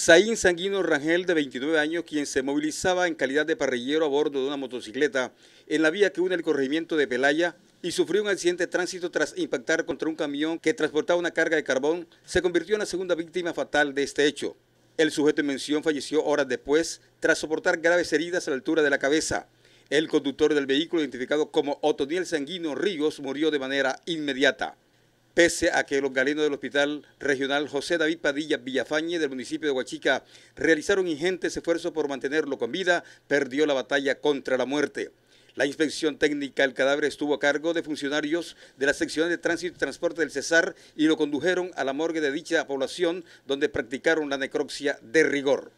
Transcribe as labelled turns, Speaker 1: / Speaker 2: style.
Speaker 1: Saín Sanguino Rangel, de 29 años, quien se movilizaba en calidad de parrillero a bordo de una motocicleta en la vía que une el corregimiento de Pelaya y sufrió un accidente de tránsito tras impactar contra un camión que transportaba una carga de carbón, se convirtió en la segunda víctima fatal de este hecho. El sujeto en mención falleció horas después tras soportar graves heridas a la altura de la cabeza. El conductor del vehículo, identificado como Otoniel Sanguino Ríos, murió de manera inmediata. Pese a que los galenos del Hospital Regional José David Padilla Villafañe del municipio de Huachica realizaron ingentes esfuerzos por mantenerlo con vida, perdió la batalla contra la muerte. La inspección técnica del cadáver estuvo a cargo de funcionarios de la sección de tránsito y transporte del Cesar y lo condujeron a la morgue de dicha población donde practicaron la necropsia de rigor.